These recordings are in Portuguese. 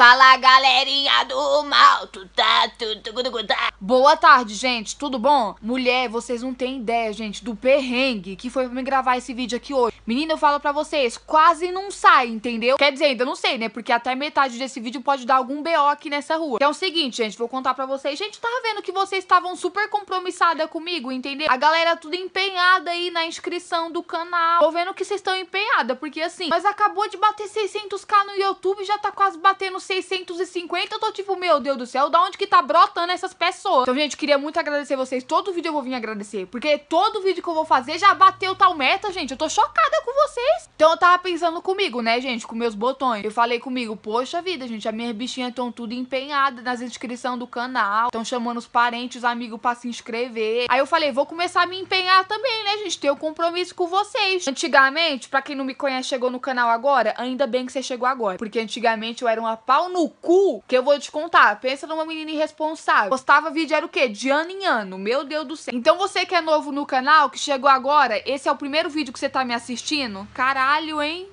Fala galerinha do mal, tu tá, tu, tu, tu, tu, tá. Boa tarde, gente, tudo bom? Mulher, vocês não têm ideia, gente, do perrengue que foi pra me gravar esse vídeo aqui hoje. Menina, eu falo pra vocês, quase não sai, entendeu? Quer dizer, ainda não sei, né? Porque até metade desse vídeo pode dar algum BO aqui nessa rua. Então é o seguinte, gente, vou contar pra vocês. Gente, tava vendo que vocês estavam super compromissada comigo, entendeu? A galera tudo empenhada aí na inscrição do canal. Tô vendo que vocês estão empenhada, porque assim, mas acabou de bater 600k no YouTube, já tá quase batendo 650, eu tô tipo, meu Deus do céu, da onde que tá brotando essas pessoas? Então, gente, queria muito agradecer vocês. Todo vídeo eu vou vir agradecer, porque todo vídeo que eu vou fazer já bateu tal meta, gente. Eu tô chocada com vocês. Então, eu tava pensando comigo, né, gente, com meus botões. Eu falei comigo, poxa vida, gente, as minhas bichinhas estão tudo empenhadas nas inscrições do canal, estão chamando os parentes, os amigos pra se inscrever. Aí eu falei, vou começar a me empenhar também, né, ter o compromisso com vocês. Antigamente, para quem não me conhece, chegou no canal agora, ainda bem que você chegou agora. Porque antigamente eu era uma pau no cu, que eu vou te contar. Pensa numa menina irresponsável. Postava vídeo, era o quê? De ano em ano. Meu Deus do céu. Então você que é novo no canal, que chegou agora, esse é o primeiro vídeo que você tá me assistindo? Caralho, hein?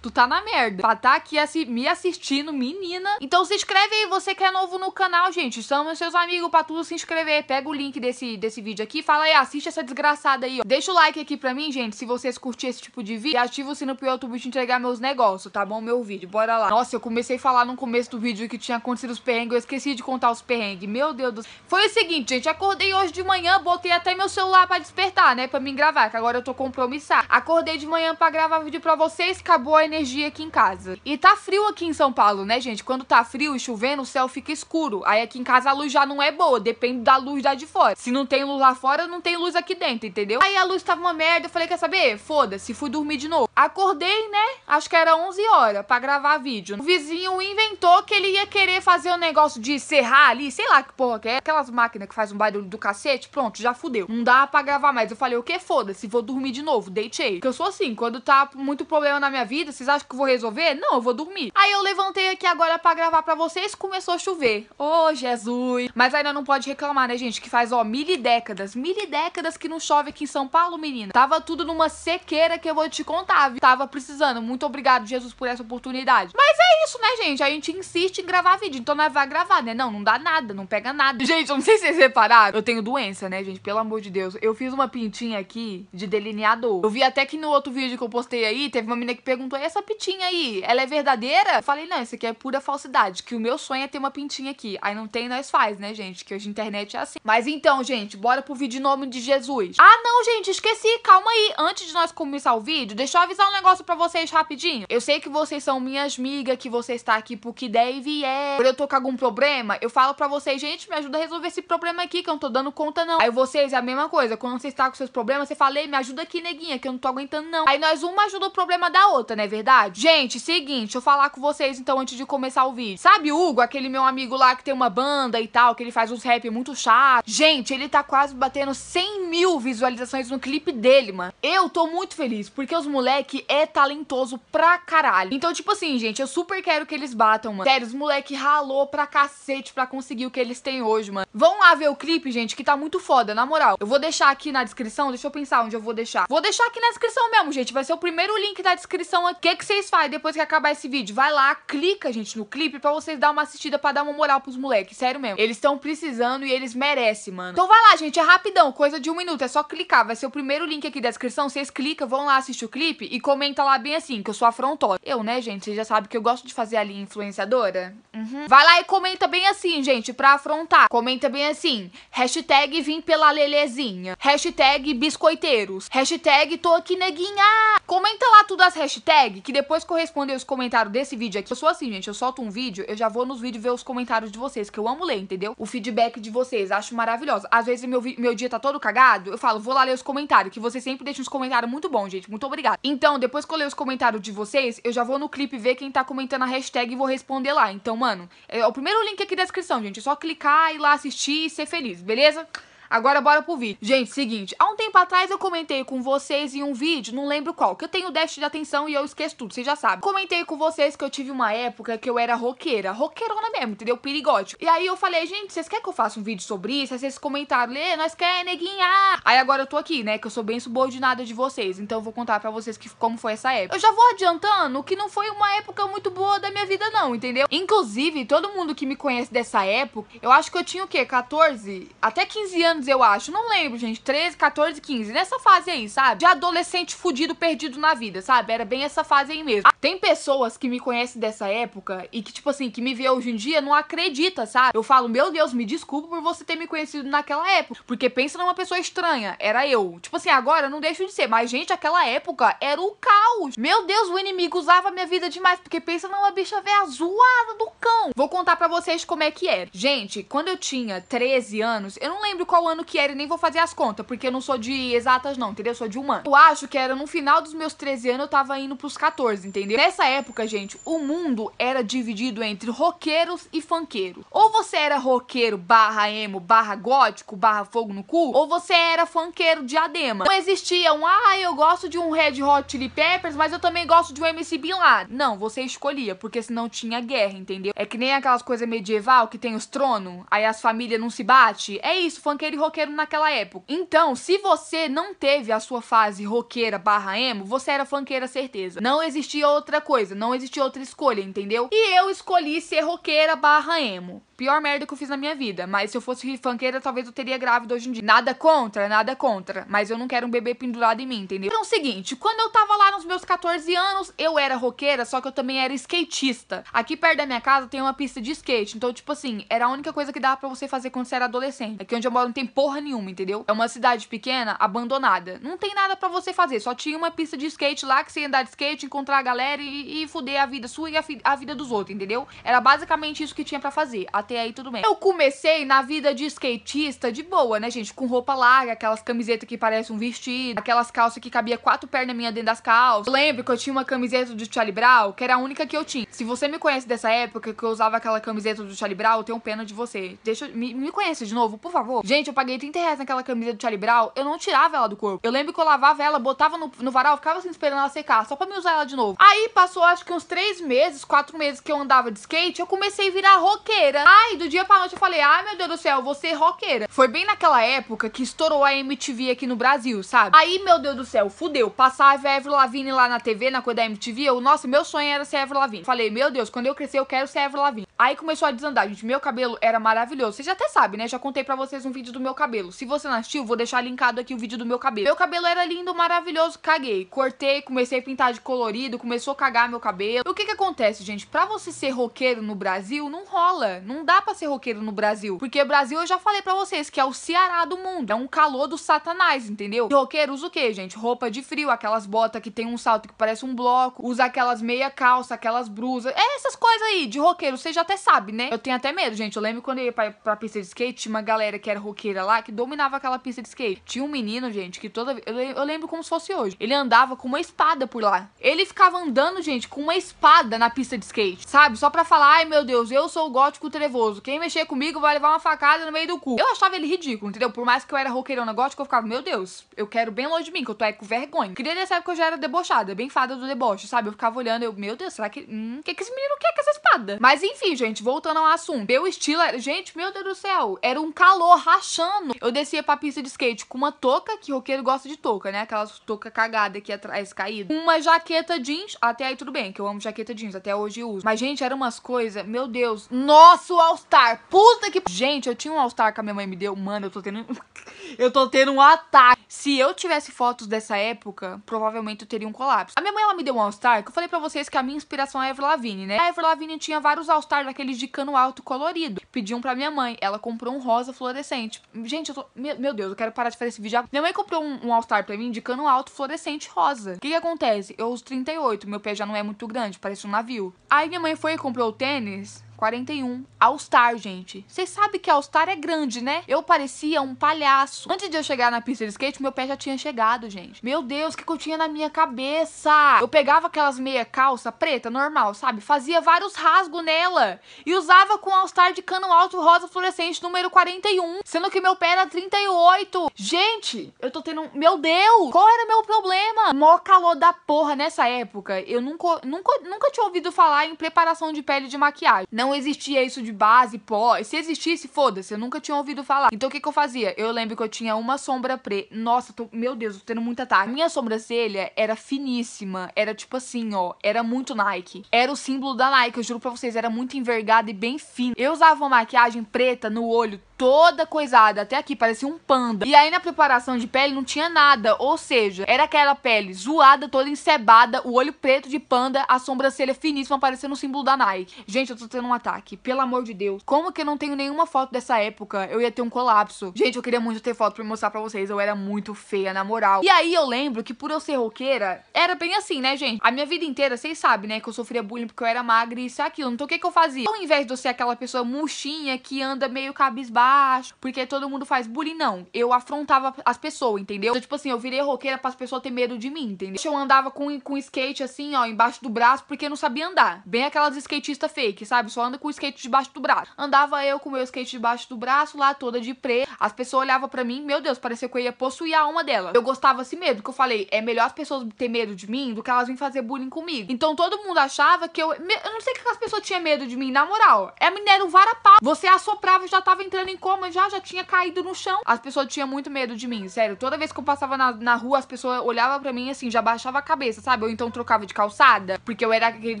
tu tá na merda. Pra tá aqui assi me assistindo, menina. Então se inscreve aí, você que é novo no canal, gente. São seus amigos pra tudo se inscrever. Pega o link desse, desse vídeo aqui, fala aí, assiste essa desgraçada aí, ó. Deixa o like aqui pra mim, gente, se vocês curtirem esse tipo de vídeo. E ativa o sino pro YouTube te entregar meus negócios, tá bom? Meu vídeo, bora lá. Nossa, eu comecei a falar no começo do vídeo que tinha acontecido os perrengues, eu esqueci de contar os perrengues. Meu Deus do céu. Foi o seguinte, gente, acordei hoje de manhã, botei até meu celular pra despertar, né, pra mim gravar, que agora eu tô compromissada. Acordei de manhã pra gravar vídeo pra vocês, acabou boa a energia aqui em casa. E tá frio aqui em São Paulo, né, gente? Quando tá frio e chovendo, o céu fica escuro. Aí aqui em casa a luz já não é boa, depende da luz da de fora. Se não tem luz lá fora, não tem luz aqui dentro, entendeu? Aí a luz tava uma merda, eu falei, quer saber? Foda-se, fui dormir de novo. Acordei, né? Acho que era 11 horas para gravar vídeo. O vizinho inventou que ele ia querer fazer um negócio de serrar ali, sei lá que porra que é. Aquelas máquinas que faz um barulho do cacete, pronto, já fudeu. Não dá pra gravar mais. Eu falei, o que? Foda-se, vou dormir de novo, deitei. Porque eu sou assim, quando tá muito problema na minha vida, vocês acham que eu vou resolver? Não, eu vou dormir. Aí eu levantei aqui agora para gravar para vocês, começou a chover. Ô, oh, Jesus! Mas ainda não pode reclamar, né, gente? Que faz, ó, mil e décadas, mil e décadas que não chove aqui em São Paulo, menina. Tava tudo numa sequeira que eu vou te contar grave tava precisando. Muito obrigado, Jesus, por essa oportunidade. Mas é isso, né, gente? A gente insiste em gravar vídeo, então nós vamos gravar, né? Não, não dá nada, não pega nada. Gente, eu não sei se vocês repararam, eu tenho doença, né, gente? Pelo amor de Deus. Eu fiz uma pintinha aqui de delineador. Eu vi até que no outro vídeo que eu postei aí, teve uma menina que perguntou, e essa pintinha aí, ela é verdadeira? Eu falei, não, isso aqui é pura falsidade, que o meu sonho é ter uma pintinha aqui. Aí não tem, nós faz, né, gente? Que hoje a internet é assim. Mas então, gente, bora pro vídeo em nome de Jesus. Ah, não, gente, esqueci, calma aí. Antes de nós começar o vídeo, deixa eu avisar avisar um negócio para vocês rapidinho. Eu sei que vocês são minhas migas, que você está aqui porque deve é. Quando eu tô com algum problema, eu falo para vocês, gente, me ajuda a resolver esse problema aqui, que eu não tô dando conta não. Aí vocês, é a mesma coisa, quando você está com seus problemas, você fala, me ajuda aqui, neguinha, que eu não tô aguentando não. Aí nós uma ajuda o problema da outra, não é verdade? Gente, seguinte, deixa eu falar com vocês então antes de começar o vídeo. Sabe o Hugo, aquele meu amigo lá que tem uma banda e tal, que ele faz uns rap muito chato? Gente, ele tá quase batendo 100 mil visualizações no clipe dele, mano. Eu tô muito feliz, porque os moleques moleque é talentoso pra caralho. Então, tipo assim, gente, eu super quero que eles batam, mano. Sério, os moleque ralou pra cacete pra conseguir o que eles têm hoje, mano. Vão lá ver o clipe, gente, que tá muito foda, na moral. Eu vou deixar aqui na descrição, deixa eu pensar onde eu vou deixar. Vou deixar aqui na descrição mesmo, gente. Vai ser o primeiro link da descrição aqui. O que, que vocês fazem depois que acabar esse vídeo? Vai lá, clica, gente, no clipe pra vocês dar uma assistida, pra dar uma moral pros moleques. Sério mesmo. Eles estão precisando e eles merecem, mano. Então vai lá, gente, é rapidão, coisa de um minuto. É só clicar. Vai ser o primeiro link aqui da descrição. Vocês clicam, vão lá assistir o clipe e e comenta lá bem assim, que eu sou afrontosa. Eu, né, gente? Vocês já sabem que eu gosto de fazer ali influenciadora. Uhum. Vai lá e comenta bem assim, gente, pra afrontar. Comenta bem assim. Hashtag vim pela Lelezinha. Hashtag biscoiteiros. Hashtag tô aqui neguinha. Comenta lá tudo as hashtags, que depois responder os comentários desse vídeo aqui. Eu sou assim, gente, eu solto um vídeo, eu já vou nos vídeos ver os comentários de vocês, que eu amo ler, entendeu? O feedback de vocês, acho maravilhoso. Às vezes meu, meu dia tá todo cagado, eu falo, vou lá ler os comentários, que vocês sempre deixam uns comentários muito bons, gente. Muito obrigada. Então, depois que eu ler os comentários de vocês, eu já vou no clipe ver quem tá comentando a hashtag e vou responder lá. Então, mano, é o primeiro link aqui da descrição, gente. É só clicar e lá assistir e ser feliz, beleza? Agora bora pro vídeo. Gente, seguinte, há um tempo atrás eu comentei com vocês em um vídeo, não lembro qual, que eu tenho déficit de atenção e eu esqueço tudo, vocês já sabem. Comentei com vocês que eu tive uma época que eu era roqueira, roqueirona mesmo, entendeu? Perigótico. E aí eu falei, gente, vocês querem que eu faça um vídeo sobre isso? Aí vocês comentaram, Lê, nós quer neguinha. Aí agora eu tô aqui, né, que eu sou bem subordinada de vocês, então eu vou contar pra vocês que, como foi essa época. Eu já vou adiantando que não foi uma época muito boa da minha vida não, entendeu? Inclusive, todo mundo que me conhece dessa época, eu acho que eu tinha o quê? 14? Até 15 anos anos, eu acho. Não lembro, gente. 13, 14, 15. Nessa fase aí, sabe? De adolescente fudido, perdido na vida, sabe? Era bem essa fase aí mesmo. Tem pessoas que me conhecem dessa época e que, tipo assim, que me vê hoje em dia, não acredita, sabe? Eu falo, meu Deus, me desculpa por você ter me conhecido naquela época. Porque pensa numa pessoa estranha. Era eu. Tipo assim, agora não deixo de ser. Mas, gente, aquela época era o caos. Meu Deus, o inimigo usava minha vida demais. Porque pensa numa bicha velha zoada do cão. Vou contar pra vocês como é que era. Gente, quando eu tinha 13 anos, eu não lembro qual ano que era e nem vou fazer as contas, porque eu não sou de exatas, não, entendeu? Eu sou de humano Eu acho que era no final dos meus 13 anos, eu tava indo pros 14, entendeu? Nessa época, gente, o mundo era dividido entre roqueiros e funkeiros. Ou você era roqueiro barra emo, barra gótico, barra fogo no cu, ou você era funkeiro de adema. Não existia um, ah, eu gosto de um Red Hot Chili Peppers, mas eu também gosto de um MC Bin Laden. Não, você escolhia, porque senão tinha guerra, entendeu? É que nem aquelas coisas medieval que tem os tronos, aí as famílias não se bate. É isso, funkeiro roqueiro naquela época. Então, se você não teve a sua fase roqueira barra emo, você era fanqueira certeza. Não existia outra coisa, não existia outra escolha, entendeu? E eu escolhi ser roqueira barra emo. Pior merda que eu fiz na minha vida. Mas se eu fosse funkeira, talvez eu teria grávida hoje em dia. Nada contra, nada contra. Mas eu não quero um bebê pendurado em mim, entendeu? Então, é o seguinte, quando eu tava lá nos meus 14 anos, eu era roqueira, só que eu também era skatista. Aqui perto da minha casa tem uma pista de skate. Então, tipo assim, era a única coisa que dava para você fazer quando você era adolescente. Aqui onde eu moro não tem tem porra nenhuma, entendeu? É uma cidade pequena, abandonada. Não tem nada para você fazer, só tinha uma pista de skate lá que você ia andar de skate, encontrar a galera e, e fuder a vida sua e a, a, vida dos outros, entendeu? Era basicamente isso que tinha para fazer. Até aí tudo bem. Eu comecei na vida de skatista de boa, né, gente? Com roupa larga, aquelas camisetas que parecem um vestido, aquelas calças que cabia quatro pernas minha dentro das calças. Eu lembro que eu tinha uma camiseta do Charlie Brown, que era a única que eu tinha. Se você me conhece dessa época que eu usava aquela camiseta do Charlie Brown, eu tenho pena de você. Deixa me, me conhece de novo, por favor. Gente, eu paguei 30 reais naquela camisa do Charlie Brown, eu não tirava ela do corpo. Eu lembro que eu lavava ela, botava no, no varal, ficava assim esperando ela secar, só pra me usar ela de novo. Aí passou acho que uns 3 meses, 4 meses que eu andava de skate, eu comecei a virar roqueira. Ai, do dia pra noite eu falei, ai meu Deus do céu, você roqueira. Foi bem naquela época que estourou a MTV aqui no Brasil, sabe? Aí, meu Deus do céu, fudeu. Passava a Avril Lavigne lá na TV, na coisa da MTV, eu, nossa, meu sonho era ser Avril Lavigne. Falei, meu Deus, quando eu crescer eu quero ser Avril Lavigne. Aí começou a desandar, gente, meu cabelo era maravilhoso. Vocês já até sabem, né? Já contei pra vocês um vídeo do meu cabelo. Se você não assistiu, vou deixar linkado aqui o vídeo do meu cabelo. Meu cabelo era lindo, maravilhoso, caguei. Cortei, comecei a pintar de colorido, começou a cagar meu cabelo. O que que acontece, gente? Pra você ser roqueiro no Brasil, não rola. Não dá pra ser roqueiro no Brasil. Porque Brasil, eu já falei pra vocês, que é o Ceará do mundo. É um calor do satanás, entendeu? E roqueiro usa o que gente? Roupa de frio, aquelas botas que tem um salto que parece um bloco, usa aquelas meia calça, aquelas brusas. É essas coisas aí de roqueiro, você já até sabe né? Eu tenho até medo, gente. Eu lembro quando eu ia pra, pra pista de skate, tinha uma galera que era roqueira loira lá que dominava aquela pista de skate. Tinha um menino, gente, que toda eu, eu lembro como se fosse hoje. Ele andava com uma espada por lá. Ele ficava andando, gente, com uma espada na pista de skate, sabe? Só pra falar, ai meu Deus, eu sou o gótico trevoso. Quem mexer comigo vai levar uma facada no meio do cu. Eu achava ele ridículo, entendeu? Por mais que eu era roqueirona gótica, eu ficava, meu Deus, eu quero bem longe de mim, que eu tô é com vergonha. Queria nessa época eu já era debochada, bem fada do deboche, sabe? Eu ficava olhando, eu, meu Deus, será que. Hum, que que esse menino quer com é essa espada? Mas enfim, gente, voltando ao assunto. Meu estilo era. Gente, meu Deus do céu, era um calor rachando insano. Eu descia pra pista de skate com uma touca, que roqueiro gosta de touca, né? Aquelas touca cagada aqui atrás, caída. Uma jaqueta jeans, até aí tudo bem, que eu amo jaqueta jeans, até hoje eu uso. Mas, gente, eram umas coisas, meu Deus. Nosso All-Star, puta que... Gente, eu tinha um All-Star que a minha mãe me deu. Mano, eu tô tendo... eu tô tendo um ataque. Se eu tivesse fotos dessa época, provavelmente eu teria um colapso. A minha mãe, ela me deu um All-Star, que eu falei pra vocês que a minha inspiração é a Evelyn Lavigne, né? A Evelyn Lavigne tinha vários All-Star daqueles de cano alto colorido. Pediam pra minha mãe, ela comprou um rosa fluorescente. Gente, eu tô. Meu Deus, eu quero parar de fazer esse vídeo. Minha mãe comprou um, um All-Star pra mim indicando um alto fluorescente rosa. O que, que acontece? Eu uso 38, meu pé já não é muito grande, parece um navio. Aí minha mãe foi e comprou o tênis 41. All Star, gente. Vocês sabem que All Star é grande, né? Eu parecia um palhaço. Antes de eu chegar na pista de skate, meu pé já tinha chegado, gente. Meu Deus, o que, que eu tinha na minha cabeça? Eu pegava aquelas meia calça preta, normal, sabe? Fazia vários rasgos nela. E usava com All Star de cano alto rosa fluorescente número 41. Sendo que meu pé era 38. Gente, eu tô tendo... Meu Deus, qual era meu problema? Mó calor da porra nessa época. Eu nunca, nunca, nunca tinha ouvido falar em preparação de pele de maquiagem. Não não existia isso de base, pó. Se existisse, foda-se, eu nunca tinha ouvido falar. Então o que, que eu fazia? Eu lembro que eu tinha uma sombra preta. Nossa, tô... meu Deus, tô tendo muita ataque. Minha sobrancelha era finíssima, era tipo assim, ó, era muito Nike. Era o símbolo da Nike, eu juro pra vocês, era muito envergada e bem fina. Eu usava uma maquiagem preta no olho toda coisada, até aqui, parecia um panda. E aí na preparação de pele não tinha nada, ou seja, era aquela pele zoada, toda encebada, o olho preto de panda, a sobrancelha finíssima, parecendo o símbolo da Nike. Gente, eu tô tendo um ataque. Pelo amor de Deus. Como que eu não tenho nenhuma foto dessa época? Eu ia ter um colapso. Gente, eu queria muito ter foto pra mostrar pra vocês. Eu era muito feia, na moral. E aí eu lembro que por eu ser roqueira, era bem assim, né, gente? A minha vida inteira, vocês sabem, né, que eu sofria bullying porque eu era magra e isso e aquilo. Então o que que eu fazia? Ao invés de eu ser aquela pessoa murchinha que anda meio cabisbaixo, porque todo mundo faz bullying, não. Eu afrontava as pessoas, entendeu? Então, tipo assim, eu virei roqueira as pessoas terem medo de mim, entendeu? Então, eu andava com, com skate assim, ó, embaixo do braço porque eu não sabia andar. Bem aquelas skatistas fake, sabe? Só com o skate debaixo do braço. Andava eu com o meu skate debaixo do braço, lá toda de preto. As pessoas olhavam para mim, meu Deus, parecia que eu ia possuir a alma dela. Eu gostava assim medo que eu falei, é melhor as pessoas ter medo de mim do que elas vêm fazer bullying comigo. Então todo mundo achava que eu. Eu não sei que as pessoas tinham medo de mim, na moral. É minério varapau. Você assoprava, e já tava entrando em coma, já, já tinha caído no chão. As pessoas tinham muito medo de mim, sério. Toda vez que eu passava na, na rua, as pessoas olhavam para mim assim, já baixava a cabeça, sabe? Ou então trocava de calçada, porque eu era aquele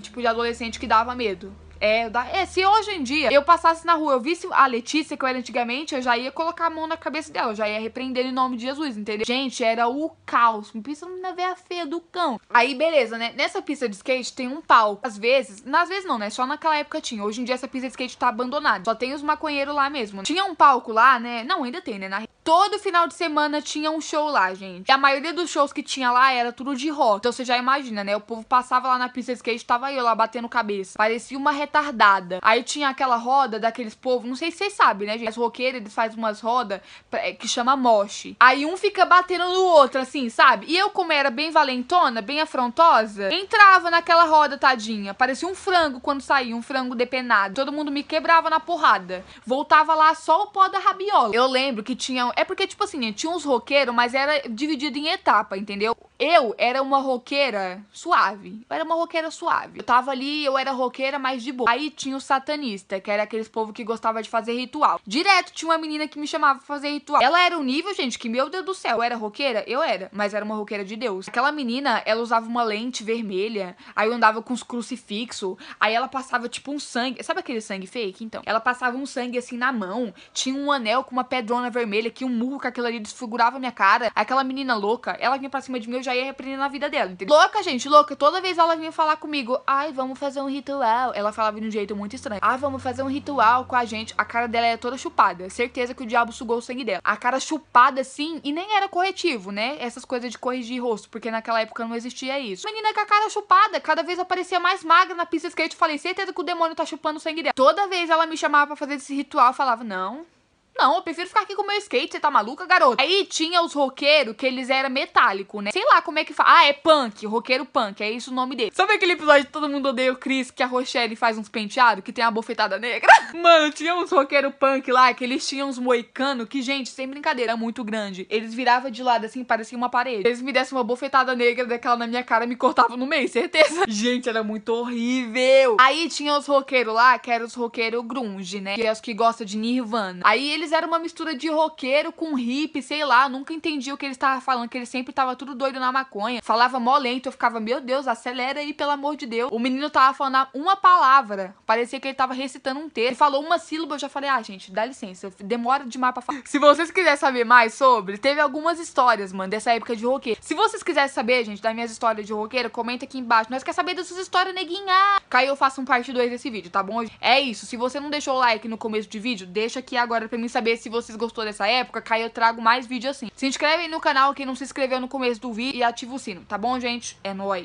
tipo de adolescente que dava medo. É, da... é, se hoje em dia eu passasse na rua, eu visse a Letícia que eu era antigamente, eu já ia colocar a mão na cabeça dela, eu já ia repreender em nome de Jesus, entendeu? Gente, era o caos. Me pensa na veia feia do cão. Aí, beleza, né? Nessa pista de skate tem um palco. Às vezes, às vezes não, né? Só naquela época tinha. Hoje em dia essa pista de skate tá abandonada. Só tem os maconheiros lá mesmo. Tinha um palco lá, né? Não, ainda tem, né? Na Todo final de semana tinha um show lá, gente. E a maioria dos shows que tinha lá era tudo de rock. Então você já imagina, né? O povo passava lá na pista de skate, tava eu lá batendo cabeça. Parecia uma retardada. Aí tinha aquela roda daqueles povos, não sei se vocês sabem, né, gente? As roqueiras, eles fazem umas rodas é, que chama moche. Aí um fica batendo no outro, assim, sabe? E eu, como era bem valentona, bem afrontosa, entrava naquela roda, tadinha. Parecia um frango quando saía, um frango depenado. Todo mundo me quebrava na porrada. Voltava lá só o pó da rabiola. Eu lembro que tinha é porque, tipo assim, tinha uns roqueiros, mas era dividido em etapa, entendeu? Eu era uma roqueira suave. Eu era uma roqueira suave. Eu tava ali, eu era roqueira, mas de boa. Aí tinha o satanista, que era aqueles povo que gostava de fazer ritual. Direto tinha uma menina que me chamava pra fazer ritual. Ela era um nível, gente, que meu Deus do céu. Eu era roqueira? Eu era, mas era uma roqueira de Deus. Aquela menina, ela usava uma lente vermelha, aí eu andava com os crucifixo, aí ela passava tipo um sangue. Sabe aquele sangue fake? Então, ela passava um sangue assim na mão, tinha um anel com uma pedrona vermelha, que um murro com aquilo ali desfigurava minha cara. Aquela menina louca, ela vinha pra cima de mim, eu já ia repreendendo a vida dela. Entendeu? Louca, gente, louca. Toda vez ela vinha falar comigo, ai, vamos fazer um ritual. Ela falava de um jeito muito estranho. Ai, vamos fazer um ritual com a gente. A cara dela era toda chupada. Certeza que o diabo sugou o sangue dela. A cara chupada, sim. e nem era corretivo, né? Essas coisas de corrigir rosto, porque naquela época não existia isso. Menina com a cara chupada, cada vez aparecia mais magra na pista de skate. Falei, certeza que o demônio tá chupando o sangue dela. Toda vez ela me chamava para fazer esse ritual, eu falava, não, não, eu prefiro ficar aqui com o meu skate, você tá maluca, garoto? Aí tinha os roqueiros que eles eram metálico, né? Sei lá como é que fala. Ah, é punk, roqueiro punk, é isso o nome dele. Sabe aquele episódio de Todo Mundo Odeia o Chris que a Rochelle faz uns penteados que tem a bofetada negra? Mano, tinha uns roqueiro punk lá que eles tinham uns moicano que, gente, sem brincadeira, muito grande. Eles viravam de lado assim, parecia uma parede. Eles me dessem uma bofetada negra daquela na minha cara me cortavam no meio, certeza. Gente, era muito horrível. Aí tinha os roqueiros lá que eram os roqueiros grunge, né? Que é os que gostam de Nirvana. Aí eles eles eram uma mistura de roqueiro com hippie, sei lá, nunca entendi o que eles estava falando, que ele sempre tava tudo doido na maconha. Falava mó lento, eu ficava, meu Deus, acelera aí, pelo amor de Deus. O menino tava falando uma palavra, parecia que ele tava recitando um texto. Ele falou uma sílaba, eu já falei, ah, gente, dá licença, demora demais pra falar. Se vocês quiserem saber mais sobre, teve algumas histórias, mano, dessa época de roqueiro. Se vocês quiserem saber, gente, das minhas histórias de roqueiro, comenta aqui embaixo. Nós queremos saber dessas histórias, neguinha! Caiu, eu faço um parte 2 desse vídeo, tá bom? É isso, se você não deixou o like no começo de vídeo, deixa aqui agora pra mim saber se vocês gostou dessa época, que aí eu trago mais vídeo assim. Se inscreve aí no canal quem não se inscreveu no começo do vídeo e ativa o sino, tá bom, gente? É nóis!